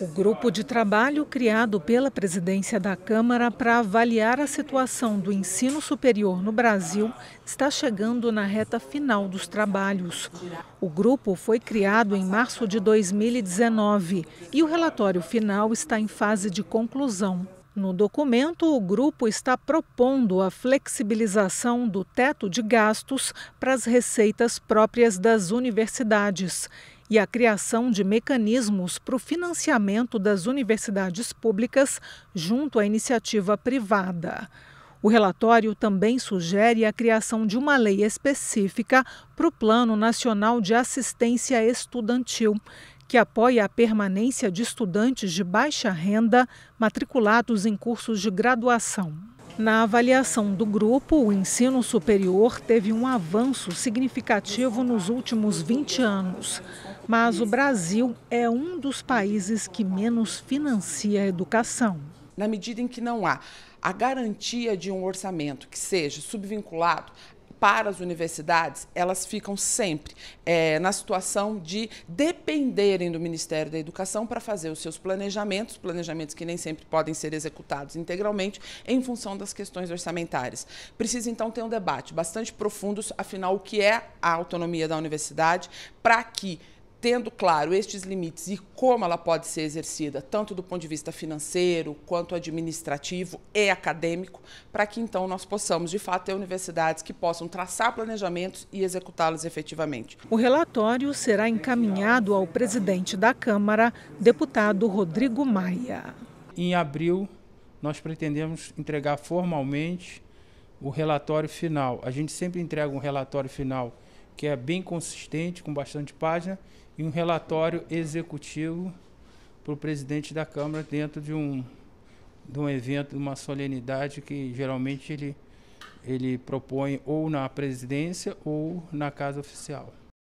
O grupo de trabalho criado pela presidência da Câmara para avaliar a situação do ensino superior no Brasil está chegando na reta final dos trabalhos. O grupo foi criado em março de 2019 e o relatório final está em fase de conclusão. No documento, o grupo está propondo a flexibilização do teto de gastos para as receitas próprias das universidades e a criação de mecanismos para o financiamento das universidades públicas junto à iniciativa privada. O relatório também sugere a criação de uma lei específica para o Plano Nacional de Assistência Estudantil, que apoia a permanência de estudantes de baixa renda matriculados em cursos de graduação. Na avaliação do grupo, o ensino superior teve um avanço significativo nos últimos 20 anos. Mas o Brasil é um dos países que menos financia a educação. Na medida em que não há a garantia de um orçamento que seja subvinculado para as universidades, elas ficam sempre é, na situação de dependerem do Ministério da Educação para fazer os seus planejamentos, planejamentos que nem sempre podem ser executados integralmente, em função das questões orçamentárias. Precisa, então, ter um debate bastante profundo, afinal, o que é a autonomia da universidade, para que tendo claro estes limites e como ela pode ser exercida, tanto do ponto de vista financeiro, quanto administrativo e acadêmico, para que então nós possamos, de fato, ter universidades que possam traçar planejamentos e executá-los efetivamente. O relatório será encaminhado ao presidente da Câmara, deputado Rodrigo Maia. Em abril, nós pretendemos entregar formalmente o relatório final. A gente sempre entrega um relatório final que é bem consistente, com bastante página, e um relatório executivo para o presidente da Câmara dentro de um, de um evento, de uma solenidade que geralmente ele, ele propõe ou na presidência ou na casa oficial.